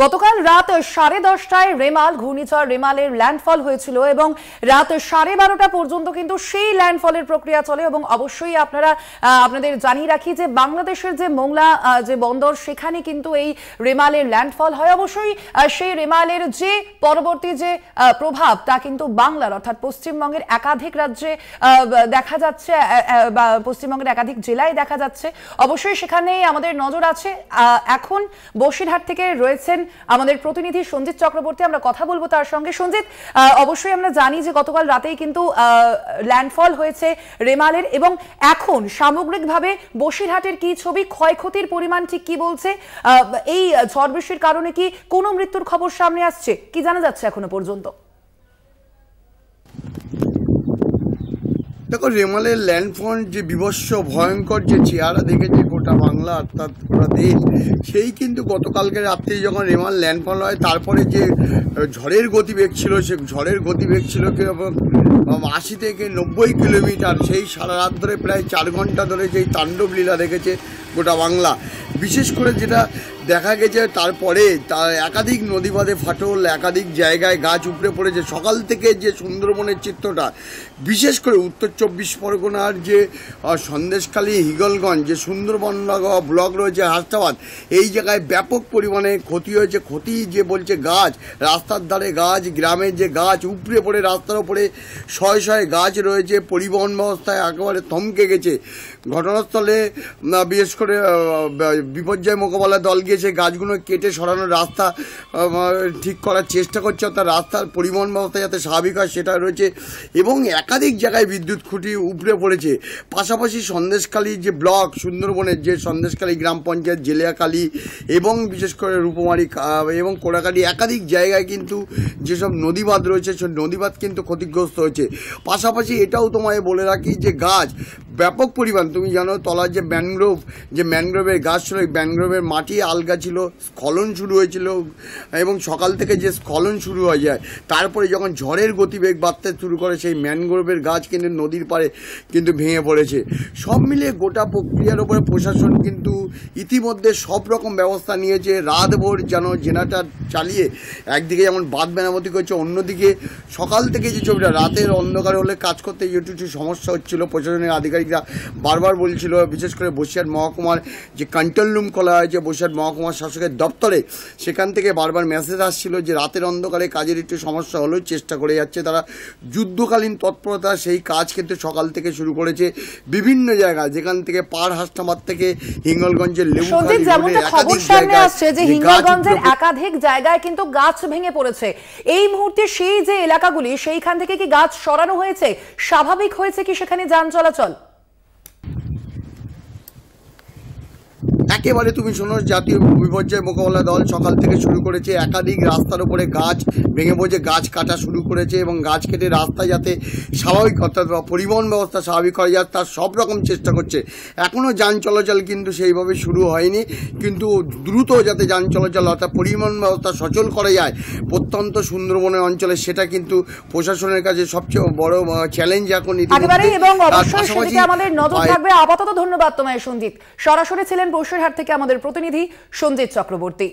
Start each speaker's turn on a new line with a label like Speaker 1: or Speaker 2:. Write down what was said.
Speaker 1: গতকাল রাত সাড়ে দশটায় রেমাল ঘূর্ণিঝড় রেমালের ল্যান্ডফল হয়েছিল এবং রাত সাড়ে বারোটা পর্যন্ত কিন্তু সেই ল্যান্ডফলের প্রক্রিয়া চলে এবং অবশ্যই আপনারা আপনাদের জানিয়ে রাখি যে বাংলাদেশের যে মোংলা যে বন্দর সেখানে কিন্তু এই রেমালের ল্যান্ডফল হয় অবশ্যই সেই রেমালের যে পরবর্তী যে প্রভাব তা কিন্তু বাংলার অর্থাৎ পশ্চিমবঙ্গের একাধিক রাজ্যে দেখা যাচ্ছে বা পশ্চিমবঙ্গের একাধিক জেলায় দেখা যাচ্ছে অবশ্যই সেখানেই আমাদের নজর আছে এখন বসিরহাট থেকে রয়েছেন আমাদের প্রতিনিধি সঞ্জিত চক্রবর্তী আমরা কথা বলবো তার সঙ্গে সঞ্জিত অবশ্যই আমরা জানি যে গতকাল রাতেই কিন্তু ল্যান্ডফল হয়েছে রেমালের এবং এখন সামগ্রিকভাবে বসিরহাটের কি ছবি ক্ষয়ক্ষতির পরিমাণ ঠিক কি বলছে এই ঝড় বৃষ্টির কারণে কি কোনো মৃত্যুর খবর সামনে আসছে কি জানা যাচ্ছে এখনো পর্যন্ত
Speaker 2: দেখো রেমালের ল্যান্ডফল যে বিভৎস ভয়ঙ্কর যে চেহারা দেখেছে গোটা বাংলা অর্থাৎ গোটা দেশ সেই কিন্তু গতকালকে রাত্রে যখন রেমান ল্যান্ডফল হয় তারপরে যে ঝড়ের গতিবেগ ছিল সে ঝড়ের গতিবেগ ছিল কীরকম আশি থেকে নব্বই কিলোমিটার সেই সারা রাত ধরে প্রায় চার ঘন্টা ধরে যেই তাণ্ডব লীলা দেখেছে গোটা বাংলা বিশেষ করে যেটা দেখা গেছে তারপরে তার একাধিক নদীবাদে ফাটল একাধিক জায়গায় গাছ উপড়ে পড়েছে সকাল থেকে যে সুন্দরবনের চিত্রটা বিশেষ করে উত্তর চব্বিশ পরগনার যে সন্দেশখালী হিগলগঞ্জ যে সুন্দরবন ব্লক রয়েছে হাস্তাবাদ এই জায়গায় ব্যাপক পরিমাণে ক্ষতি হয়েছে ক্ষতি যে বলছে গাছ রাস্তার ধারে গাছ গ্রামের যে গাছ উপড়ে পড়ে রাস্তার ওপরে শয়ে শয়ে গাছ রয়েছে পরিবহন ব্যবস্থায় একেবারে থমকে গেছে ঘটনাস্থলে বিশেষ করে বিপর্যয় মোকাবেলা দল গিয়েছে গাছগুলো কেটে সরানোর রাস্তা ঠিক করার চেষ্টা করছে অর্থাৎ রাস্তার পরিবহন ব্যবস্থা যাতে স্বাভাবিক হয় সেটা রয়েছে এবং একাধিক জায়গায় বিদ্যুৎ খুঁটি উপড়ে পড়েছে পাশাপাশি সন্দেশখালী যে ব্লক সুন্দরবনের যে সন্দেশখালী গ্রাম পঞ্চায়েত জেলিয়াকালী এবং বিশেষ করে রূপমারি এবং কোড়াকালী একাধিক জায়গায় কিন্তু যেসব নদীবাদ রয়েছে সে নদীবাদ কিন্তু ক্ষতিগ্রস্ত হয়েছে পাশাপাশি এটাও তোমায় বলে রাখি যে গাছ ব্যাপক পরিমাণ তুমি জানো তলার যে ম্যানগ্রোভ যে ম্যানগ্রোভের গাছ আসছিল ওই ম্যানগ্রোভের মাটি আলগা ছিল স্খলন শুরু হয়েছিল এবং সকাল থেকে যে স্খলন শুরু হয়ে যায় তারপরে যখন ঝড়ের গতিবেগ বাড়তে শুরু করে সেই ম্যানগ্রোভের গাছ কিন্তু নদীর পারে কিন্তু ভেঙে পড়েছে সব মিলিয়ে গোটা প্রক্রিয়ার ওপরে প্রশাসন কিন্তু ইতিমধ্যে সব রকম ব্যবস্থা নিয়েছে রাতভর যেন জেনাটার চালিয়ে একদিকে যেমন বাঁধ মেরামতি করছে অন্যদিকে সকাল থেকে যে ছবিটা রাতের অন্ধকার হলে কাজ করতে একটু একটু সমস্যা হচ্ছিল প্রশাসনের আধিকারিকরা বারবার বলছিল বিশেষ করে বসিরহাট মহকুমার যে কন্ট্রোল চল্লুম খোলা হয়েছে বৈশাখ মহকুমা শাসকের দপ্তরে সেখান থেকে বারবার মেসেজ আসছিল যে রাতের অন্ধকারে কাজের একটু সমস্যা হলেও চেষ্টা করে যাচ্ছে তারা যুদ্ধকালীন তৎপরতা সেই কাজ কিন্তু সকাল থেকে শুরু করেছে বিভিন্ন জায়গা যেখান থেকে পাড় হাসনাবাদ থেকে হিঙ্গলগঞ্জের হিঙ্গলগঞ্জের
Speaker 1: একাধিক জায়গায় কিন্তু গাছ ভেঙে পড়েছে এই মুহূর্তে সেই যে এলাকাগুলি সেইখান থেকে কি গাছ সরানো হয়েছে স্বাভাবিক হয়েছে কি সেখানে যান চলাচল
Speaker 2: একেবারে তুমি শোনো জাতীয় বিপর্যয় মোকাবিলা দল সকাল থেকে শুরু করেছে একাধিক রাস্তার উপরে গাছ ভেঙে পড়ছে গাছ কাটা শুরু করেছে এবং গাছ কেটে রাস্তা যাতে স্বাভাবিক অর্থাৎ পরিবহন ব্যবস্থা স্বাভাবিক হয়ে যায় তার সব রকম চেষ্টা করছে এখনও যান চলাচল কিন্তু সেইভাবে শুরু হয়নি কিন্তু দ্রুত যাতে যান চলাচল অর্থাৎ পরিবহন ব্যবস্থা সচল করা যায় প্রত্যন্ত সুন্দরবনের অঞ্চলে সেটা কিন্তু প্রশাসনের কাছে সবচেয়ে বড় চ্যালেঞ্জ এখন আমাদের নজর থাকবে
Speaker 1: আপাতত ধন্যবাদ তোমায় সন্দীপ সরাসরি ছিলেন বসিরহাট থেকে আমাদের প্রতিনিধি সঞ্জিত চক্রবর্তী